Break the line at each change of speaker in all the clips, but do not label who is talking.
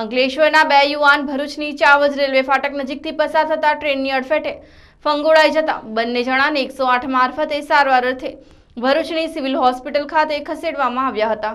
અંકલેશ્વરના બે યુવાન ભરૂચની ચાવજ રેલવે ફાટક નજીકથી પસાર થતા ટ્રેનની અડફેટે ફંગોળાઈ જતા બંને જણાને એકસો આઠ મારફતે સારવાર અર્થે ભરૂચની સિવિલ હોસ્પિટલ ખાતે ખસેડવામાં આવ્યા હતા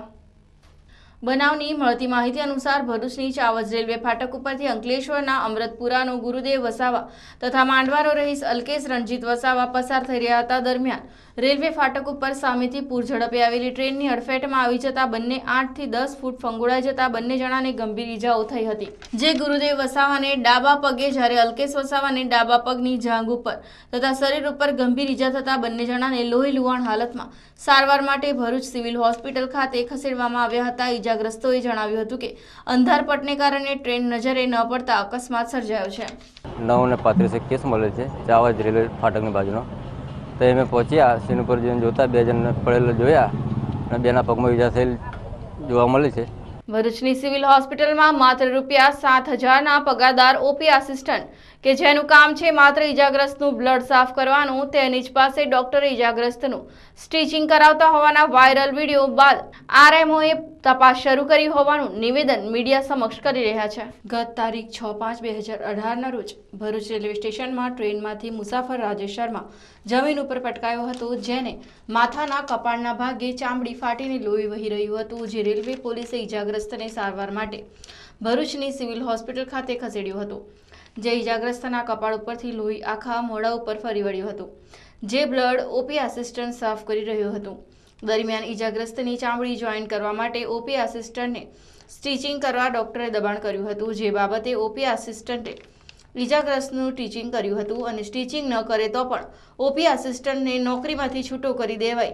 બનાવની મળતી માહિતી અનુસાર ભરૂચની ચાવજ રેલવે ફાટક ઉપરથી અંકલેશ્વરના અમૃતપુરાનો ગુરુદેવ વસાવા તથા માંડવાનો રહીશ અલ્કેશ રણજીત વસાવા પસાર થઈ રહ્યા હતા દરમિયાન રેલવે ફાટક ઉપર સામેથી પૂર ઝડપે આવેલી ટ્રેનની હડફેટમાં આવી જતા બંને આઠથી દસ ફૂટ ફંગોળાઈ જતા બંને જણાને ગંભીર ઇજાઓ થઈ હતી જે ગુરુદેવ વસાવાને ડાબા પગે જ્યારે અલ્કેશ વસાવાને ડાબા પગની જાંઘ ઉપર તથા શરીર ઉપર ગંભીર ઇજા થતા બંને જણાને લોહી લુહાણ હાલતમાં સારવાર માટે ભરૂચ સિવિલ હોસ્પિટલ ખાતે ખસેડવામાં આવ્યા હતા ઈજાગ્રસ્તોએ જણાવ્યું હતું કે અંધારપટને કારણે ટ્રેન નજરે ન પડતા અકસ્માત સર્જાયો છે
નવ ને પાંત્રીસ કેસ મળેલ છે ચાવજ રેલવે ફાટકની બાજુનો તો એ પહોંચ્યા સીન જઈને જોતા બે જણને પડેલો જોયા અને બેના પગમાં ઈજા થયેલ જોવા મળે છે
ભરૂચની સિવિલ હોસ્પિટલમાં માત્ર રૂપિયા સાત હજારના પગારદાર ઓપી આસિસ્ટન્ટ કે જેનું કામ છે માત્ર ઇજાગ્રસ્તનું બ્લડ સાફ કરવાનું તેની જ પાસે ડોક્ટરે ઇજાગ્રસ્તનું સ્ટિચિંગ કરાવતા હોવાના વાયરલ વિડીયો બાદ આરએમઓએ તપાસ શરૂ કરી હોવાનું નિવેદન મીડિયા સમક્ષ કરી રહ્યા છે ગત તારીખ છ પાંચ બે હજાર અઢારના રોજ ભરૂચ રેલવે સ્ટેશનમાં ટ્રેનમાંથી મુસાફર રાજેશ શર્મા જમીન ઉપર પટકાયો હતો જેને માથાના કપાળના ભાગે ચામડી ફાટીને લોહી વહી રહ્યું હતું જે રેલવે પોલીસે ઇજાગ્રસ્તને સારવાર માટે ભરૂચની સિવિલ હોસ્પિટલ ખાતે ખસેડ્યો હતો જે ઇજાગ્રસ્તના કપાળ ઉપરથી લોહી આખા મોડા ઉપર ફરી વળ્યું હતું જે બ્લડ ઓપી આસિસ્ટન્ટ સાફ કરી રહ્યું હતું દરમિયાન ઇજાગ્રસ્તની ચામડી જોઈન કરવા માટે ઓપી આસિસ્ટન્ટને સ્ટિચિંગ કરવા ડોક્ટરે દબાણ કર્યું હતું જે બાબતે ઓપી આસિસ્ટન્ટે ઇજાગ્રસ્તનું ટીચિંગ કર્યું હતું અને સ્ટીચિંગ ન કરે તો પણ ઓપી આસિસ્ટન્ટને નોકરીમાંથી છૂટો કરી દેવાય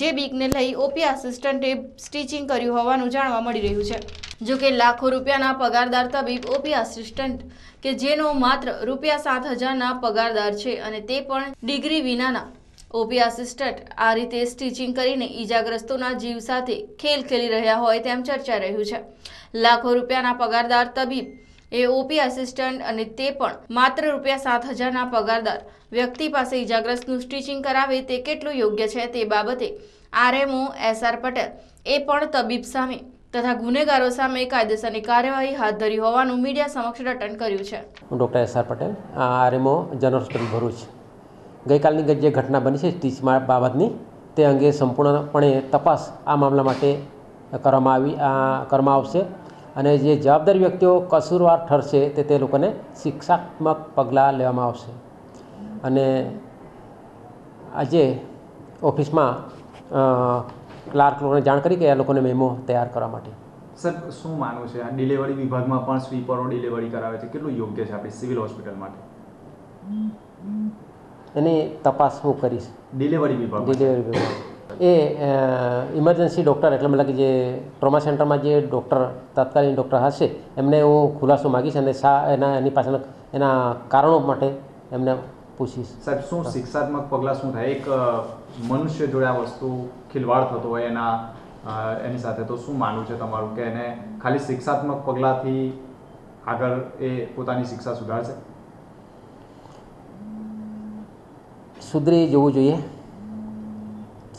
જે બીકને લઈ ઓપી આસિસ્ટન્ટે સ્ટીચિંગ કર્યું હોવાનું જાણવા મળી રહ્યું છે જોકે લાખો રૂપિયાના પગારદાર તબીબ ઓપી આસિસ્ટન્ટ કે જેનો માત્ર રૂપિયા સાત હજારના પગારદાર છે અને તે પણ ડિગ્રી વિનાના ઓપી આસિસ્ટન્ટ આ રીતે સ્ટીચિંગ કરીને ઈજાગ્રસ્તોના જીવ સાથે ખેલ ખેલી રહ્યા હોય તેમ ચર્ચા રહ્યું છે લાખો રૂપિયાના પગારદાર તબીબ એ ઓપી આસિસ્ટન્ટ અને તે પણ માત્ર રૂપિયા સાત હજારના પગારદાર વ્યક્તિ પાસે ઇજાગ્રસ્તનું સ્ટિચિંગ કરાવે તે કેટલું યોગ્ય છે તે બાબતે આરએમઓ એસઆર પટેલ એ પણ તબીબ સામે તથા ગુનેગારો સામે કાયદેસરની કાર્યવાહી હાથ ધરી હોવાનું મીડિયા સમક્ષ રટણ કર્યું છે
હું doctor SR Patel RMO general hospital Bharuch ગઈકાલની જે ઘટના બની છે સ્ટીચ બાબતની તે અંગે સંપૂર્ણપણે તપાસ આ મામલા માટે કરવામાં આવી કરવામાં આવશે અને જે જવાબદાર વ્યક્તિઓ કસૂરવાર ઠરશે તે તે લોકોને શિક્ષાત્મક પગલાં લેવામાં આવશે અને આજે ઓફિસમાં ક્લાર્ક લોકોને જાણ કરી કે આ લોકોને મેમો તૈયાર કરવા માટે
સર શું માનવું છે આ ડિલિવરી વિભાગમાં પણ સ્વીપરો ડિલિવરી કરાવે છે કેટલું યોગ્ય છે આપણી સિવિલ હોસ્પિટલ માટે
એની તપાસ હું કરીશ ડિલિવરી વિભાગ ડિલિવરી વિભાગ એ ઇમરજન્સી ડૉક્ટર એટલે મતલબ કે જે ટ્રોમા સેન્ટરમાં જે ડૉક્ટર તાત્કાલિક ડૉક્ટર હશે એમને હું ખુલાસો માગીશ અને શા એના એની પાછળ એના કારણો માટે એમને પૂછીશ સાહેબ શું
શિક્ષાત્મક પગલાં શું થાય એક મનુષ્ય જોડે આ વસ્તુ ખિલવાડ થતો હોય એના એની સાથે તો શું માનવું છે તમારું કે એને ખાલી શિક્ષાત્મક પગલાંથી આગળ એ પોતાની શિક્ષા સુધારશે
સુધરી જવું જોઈએ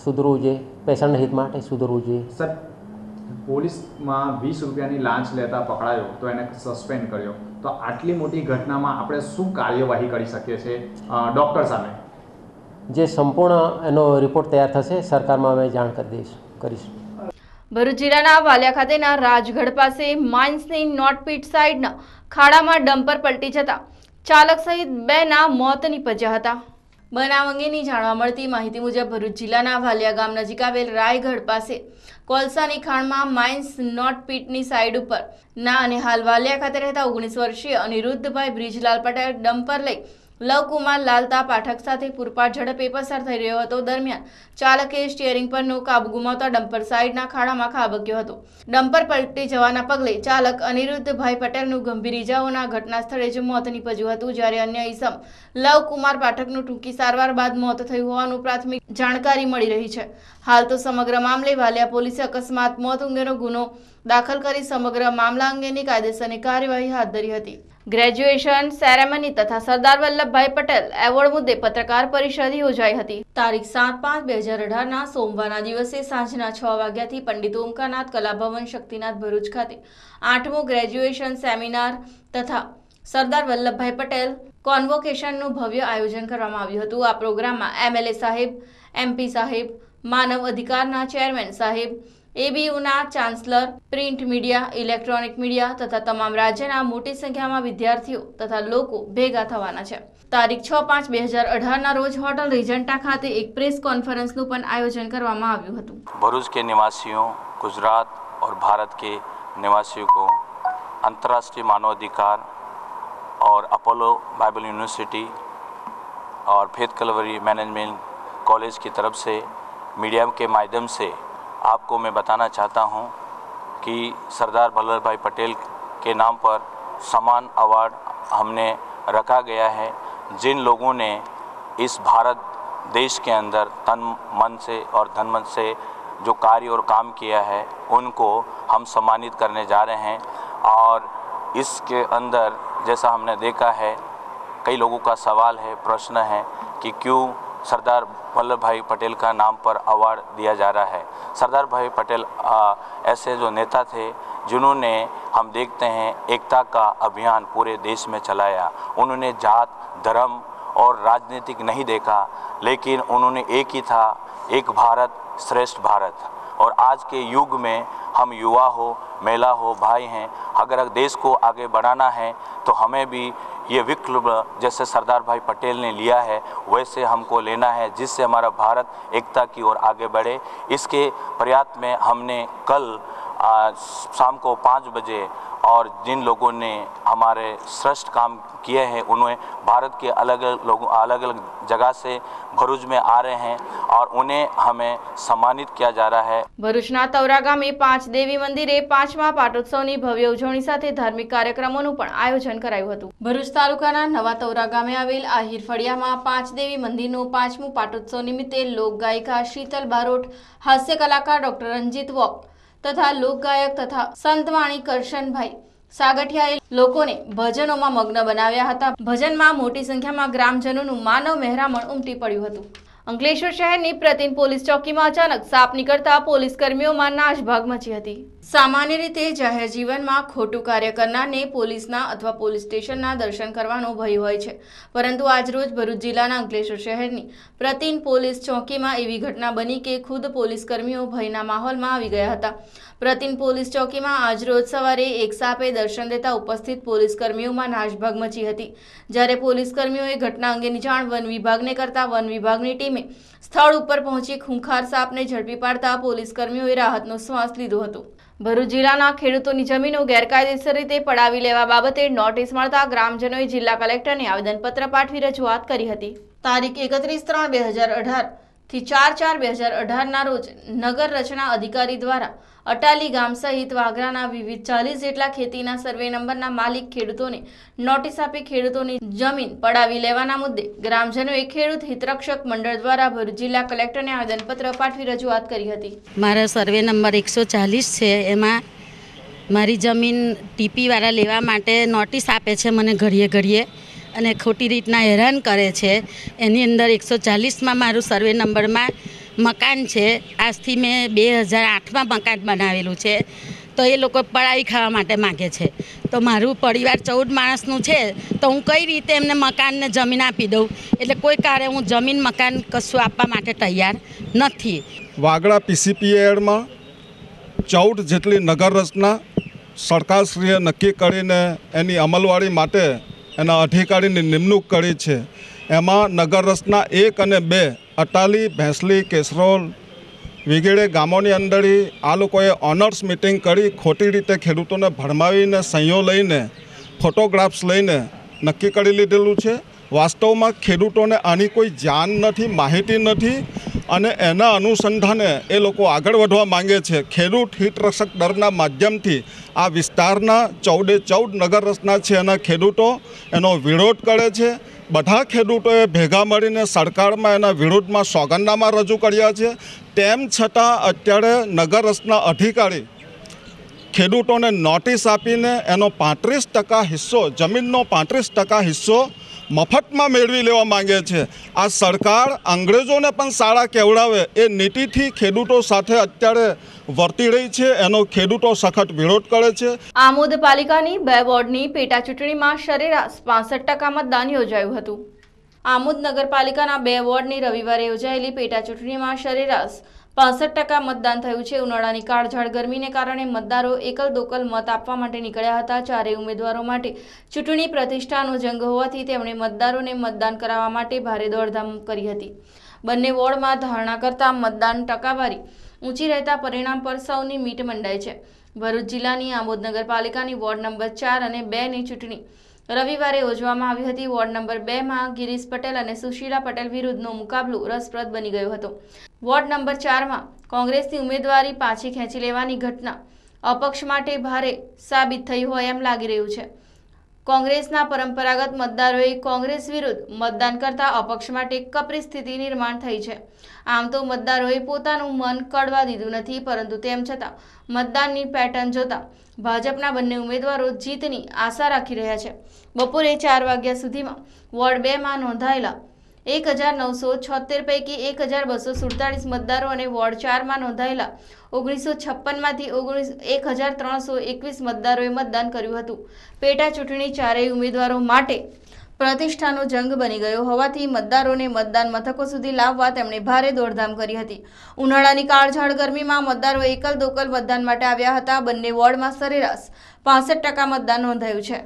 સુધરવું જોઈએ પેશન્ટ હિત માટે સુધરવું જોઈએ સર
પોલીસમાં વીસ રૂપિયાની લાંચ લેતા પકડાયો તો એને સસ્પેન્ડ કર્યો તો આટલી મોટી ઘટનામાં આપણે શું કાર્યવાહી કરી શકીએ છીએ ડૉક્ટર સામે
જે સંપૂર્ણ એનો રિપોર્ટ તૈયાર થશે સરકારમાં અમે જાણ કરી દઈશ કરીશું
ભરૂચ જિલ્લાના વાલિયા ખાતેના રાજગઢ પાસે માઇન્સની નોટપીટ સાઇડના ખાડામાં ડમ્પર પલટી જતા ચાલક સહિત બેના મોત નીપજ્યા હતા બનાવ અંગેની જાણવા મળતી માહિતી મુજબ ભરૂચ જિલ્લાના વાલિયા ગામ નજીક આવેલ રાયગઢ પાસે કોલસાની ખાણમાં માઇન્સ નોટ પીટની સાઇડ ઉપર ના અને હાલ વાલિયા ખાતે રહેતા ઓગણીસ વર્ષીય અનિરુદ્ધભાઈ બ્રિજલાલ પટેલ ડમ્પર લઈ લવકુમાર લાલતા પાઠક સાથે પૂરપાટ ઝડપે પસાર થઈ રહ્યો હતો દરમિયાન ચાલકે સ્ટિયરિંગ પરનો કાબુ ગુમાવતા ડમ્પર સાઇડના ખાડામાં ખાબક્યો હતો ડમ્પર પલટી જવાના પગલે ચાલક અનિરુદ્ધભાઈ પટેલનું ગંભીર ઇજાઓના ઘટના સ્થળે જ મોત નીપજ્યું હતું જ્યારે અન્ય ઈસમ લવકુમાર પાઠકનું ટૂંકી સારવાર બાદ મોત થયું હોવાનું પ્રાથમિક જાણકારી મળી રહી છે હાલ તો સમગ્ર મામલે વાલિયા પોલીસે અકસ્માત મોત અંગેનો ગુનો દાખલ કરી સમગ્ર મામલા અંગેની કાયદેસરની કાર્યવાહી હાથ ધરી હતી ગ્રેજ્યુએશન સેરેમની તથા સરદાર વલ્લભભાઈ પટેલ એવોર્ડ મુદ્દે પત્રકાર પરિષદ યોજાઈ હતી તારીખ સાત પાંચ બે હજાર અઢારના સોમવારના દિવસે સાંજના છ વાગ્યાથી પંડિત ઓમકાનાથ કલાભવન શક્તિનાથ ભરૂચ ખાતે આઠમો ગ્રેજ્યુએશન સેમિનાર તથા સરદાર વલ્લભભાઈ પટેલ કોન્વોકેશનનું ભવ્ય આયોજન કરવામાં આવ્યું હતું આ પ્રોગ્રામમાં એમએલએ સાહેબ એમપી સાહેબ માનવ અધિકારના ચેરમેન સાહેબ एबीयू ના chancellor print media electronic media તથા તમામ રાજ્યોના મોટી સંખ્યામાં વિદ્યાર્થીઓ તથા લોકો ભેગા થવાના છે તારીખ 6 5 2018 ના રોજ હોટેલ રિજન્ટા ખાતે એક પ્રેસ કોન્ફરન્સનું પણ આયોજન કરવામાં આવ્યું હતું
ભરુજ કે નિવાસીઓ ગુજરાત ઓર ભારત કે નિવાસીઓ કો આંતરરાષ્ટ્રીય માનવ અધિકાર ઓર અપલો બાઇબલ યુનિવર્સિટી ઓર ફેટ કલવરી મેનેજમેન્ટ કોલેજ કે તરફ સે મીડિયામ કે માધ્યમ સે आपको मैं बताना चाहता हूं कि सरदार वल्लभ भाई पटेल के नाम पर समान अवार्ड हमने रखा गया है जिन लोगों ने इस भारत देश के अंदर तन मन से और धन मन से जो कार्य और काम किया है उनको हम सम्मानित करने जा रहे हैं और इसके अंदर जैसा हमने देखा है कई लोगों का सवाल है प्रश्न है कि क्यों सरदार वल्लभ भाई पटेल का नाम पर अवार्ड दिया जा रहा है सरदार भाई पटेल ऐसे जो नेता थे जिन्होंने हम देखते हैं एकता का अभियान पूरे देश में चलाया उन्होंने जात धर्म और राजनीतिक नहीं देखा लेकिन उन्होंने एक ही था एक भारत श्रेष्ठ भारत और आज के युग में हम युवा हो महिला हो भाई हैं अगर देश को आगे बढ़ाना है तो हमें भी ये विकल्प जैसे सरदार भाई पटेल ने लिया है वैसे हमको लेना है जिससे हमारा भारत एकता की ओर आगे बढ़े इसके प्रयास में हमने कल આ સાં કો 5 બજે ઓર જિન લોકો ને હમારે શ્રષ્ટ કામ કિયે હે ઉને ભારત કે અલગ અલગ લોકો અલગ અલગ જગ્યા સે ભરૂજ મે આ રહે હે ઓર ઉને હમે સમાનિત કિયા
જા રહા હે ભરૂચ ના તૌરા ગામ મે પાંચ દેવી મંદિર એ પાંચવા પાટોત્સવ ની ભવ્ય ઉજવણી સાથે ધાર્મિક કાર્યક્રમો નું પણ આયોજન કરાયું હતું ભરૂચ તાલુકા ના નવા તૌરા ગામ મે આવેલ આહીર ફળિયા માં પાંચ દેવી મંદિર નું પાંચમો પાટોત્સવ નિમિત્તે લોક ગાયિકા શીતલ બારોટ હાસ્ય કલાકાર ડોક્ટર રંજીત વોક તથા લોકગાયક તથા સંતવાણી કરશનભાઈ સાગઠિયાએ લોકોને ભજનોમાં મગ્ન બનાવ્યા હતા ભજનમાં મોટી સંખ્યામાં ગ્રામજનોનું માનવ મહેરામણ ઉમટી પડ્યું હતું અંકલેશ્વર શહેરની પ્રતિન પોલીસ ચોકીમાં અચાનક સાપ નીકળતા પોલીસ કર્મીઓમાં નાશભાગ મચી હતી સામાન્ય રીતે જાહેર જીવનમાં ખોટું કાર્ય કરનારને પોલીસના અથવા પોલીસ સ્ટેશનના દર્શન કરવાનો ભય હોય છે પરંતુ આજરોજ ભરૂચ જિલ્લાના અંકલેશ્વર શહેરની પ્રતિન પોલીસ ચોકીમાં એવી ઘટના બની કે ખુદ પોલીસ કર્મીઓ ભયના માહોલમાં આવી ગયા હતા પ્રતિન પોલીસ ચોકીમાં આજ રોજ સવારે એક સાપે દર્શન દેતા ઉપસ્થિત પોલીસકર્મીઓમાં નાશભાગ મચી હતી જ્યારે પોલીસકર્મીઓએ ઘટના અંગેની જાણ વન વિભાગને કરતા વન વિભાગની ટીમે સ્થળ ઉપર પહોંચી ખૂંખાર સાપને ઝડપી પાડતા પોલીસ કર્મીઓએ રાહતનો શ્વાસ લીધો હતો ભરૂચ જિલ્લાના ખેડૂતોની જમીનો ગેરકાયદેસર રીતે પડાવી લેવા બાબતે નોટિસ મળતા ગ્રામજનોએ જિલ્લા કલેક્ટરને આવેદનપત્ર પાઠવી રજૂઆત કરી હતી તારીખ એકત્રીસ ત્રણ બે હજાર અઢાર થી ચાર ચાર બે હજાર અઢારના રોજ નગર રચના અધિકારી દ્વારા અટાલી ગામ સહિત વાગરાના વિવિધ ચાલીસ જેટલા ખેતીના સર્વે નંબરના માલિક ખેડૂતોને નોટિસ આપી ખેડૂતોની જમીન પડાવી લેવાના મુદ્દે ગ્રામજનોએ ખેડૂત હિતરક્ષક મંડળ દ્વારા ભર જિલ્લા કલેક્ટરને આવેદનપત્ર પાઠવી રજૂઆત કરી હતી મારા સર્વે નંબર એકસો ચાલીસ છે એમાં મારી જમીન ટીપીવાળા લેવા માટે નોટિસ આપે છે મને ઘડીએ ઘડીએ અને ખોટી રીતના હેરાન કરે છે એની અંદર એકસો ચાલીસમાં મારું સર્વે નંબરમાં મકાન છે આજથી મેં બે હજાર આઠમાં મકાન બનાવેલું છે તો એ લોકો પડાવી ખાવા માટે માગે છે તો મારું પરિવાર ચૌદ માણસનું છે તો હું કઈ રીતે એમને મકાનને જમીન આપી દઉં એટલે કોઈ કારે હું જમીન મકાન કશું આપવા માટે તૈયાર નથી
વાગડા પીસીપીએડમાં ચૌદ જેટલી નગર રચના સરકારશ્રીએ નક્કી કરીને એની અમલવારી માટે એના અધિકારીની નિમણૂક કરી છે એમાં નગર રચના એક અને બે અટાલી ભેંસલી કેસરોલ વિગેરે ગામોની અંદર આ લોકોએ ઓનર્સ મિટિંગ કરી ખોટી રીતે ખેડૂતોને ભરમાવીને સંયો લઈને ફોટોગ્રાફ્સ લઈને નક્કી કરી લીધેલું છે વાસ્તવમાં ખેડૂતોને આની કોઈ જાન નથી માહિતી નથી અને એના અનુસંધાને એ લોકો આગળ વધવા માંગે છે ખેડૂત હિતરક્ષક દળના માધ્યમથી આ વિસ્તારના ચૌદે ચૌદ નગર રચના છે એના ખેડૂતો એનો વિરોધ કરે છે બધા ખેડૂતોએ ભેગા મળીને સરકારમાં એના વિરોધમાં સોગંદનામા રજૂ કર્યા છે તેમ છતાં અત્યારે નગર રચના અધિકારી ખેડૂતોને નોટિસ આપીને એનો પાંત્રીસ ટકા હિસ્સો જમીનનો પાંત્રીસ ટકા હિસ્સો મફતમાં મેળવી લેવા માંગે છે આ સરકાર અંગ્રેજોને પણ શાળા કહેવડાવે એ નીતિથી ખેડૂતો સાથે અત્યારે વર્તી રહી છે એનો ખેડૂતો સખત વિરોધ કરે છે
આમોદ પાલિકાની બે વોર્ડની પેટા ચૂંટણીમાં સરેરાશ પાસઠ ટકા મતદાન યોજાયું હતું આમોદ નગરપાલિકાના બે વોર્ડની રવિવારે યોજાયેલી પેટા ચૂંટણીમાં સરેરાશ પાસઠ ટકા મતદાન થયું છે ઉનાળાની કાળઝાળ ગરમીને કારણે મતદારો એકલ દોકલ મત આપવા માટે નીકળ્યા હતા ચારેય ઉમેદવારો માટે ચૂંટણી પ્રતિષ્ઠાનો જંગ હોવાથી તેમણે મતદારોને મતદાન કરાવવા માટે ભારે દોડધામ કરી હતી બંને વોર્ડમાં ધારણા કરતા મતદાન ટકાવારી ઊંચી રહેતા પરિણામ પર સૌની મીટ મંડાય છે ભરૂચ જિલ્લાની આંબોદ નગરપાલિકાની વોર્ડ નંબર ચાર અને બેની ચૂંટણી રવિવારે યોજવામાં આવી હતી વોર્ડ નંબર બેમાં ગિરીશ પટેલ અને સુશીલા પટેલ વિરુદ્ધનો મુકાબલો રસપ્રદ બની ગયો હતો વોર્ડ નંબર ચારમાં કોંગ્રેસની ઉમેદવારી પાછી ખેંચી લેવાની ઘટના અપક્ષ માટે ભારે સાબિત થઈ હોય એમ લાગી રહ્યું છે કોંગ્રેસના પરંપરાગત મતદારોએ કોંગ્રેસ વિરુદ્ધ મતદાન કરતા અપક્ષ માટે કપરી સ્થિતિ નિર્માણ થઈ છે આમ તો મતદારોએ પોતાનું મન કડવા દીધું નથી પરંતુ તેમ છતાં મતદાનની પેટર્ન જોતા ભાજપના બંને ઉમેદવારો જીતની આશા રાખી રહ્યા છે બપોરે ચાર વાગ્યા સુધીમાં વોર્ડ બેમાં નોંધાયેલા એક હજાર નવસો છોતેર પૈકી એક હજાર બસો સુડતાલીસ મતદારો અને વોર્ડ ચારમાં નોંધાયેલા ઓગણીસો છપ્પનમાંથી ઓગણીસ એક હજાર ત્રણસો એકવીસ મતદારોએ મતદાન કર્યું હતું પેટા ચૂંટણી ચારેય ઉમેદવારો માટે પ્રતિષ્ઠાનો જંગ બની ગયો હોવાથી મતદારોને મતદાન મથકો સુધી લાવવા તેમણે ભારે દોડધામ કરી હતી ઉનાળાની કાળઝાળ ગરમીમાં મતદારો એકલ દોકલ મતદાન માટે આવ્યા હતા બંને વોર્ડમાં સરેરાશ પાસઠ ટકા મતદાન નોંધાયું છે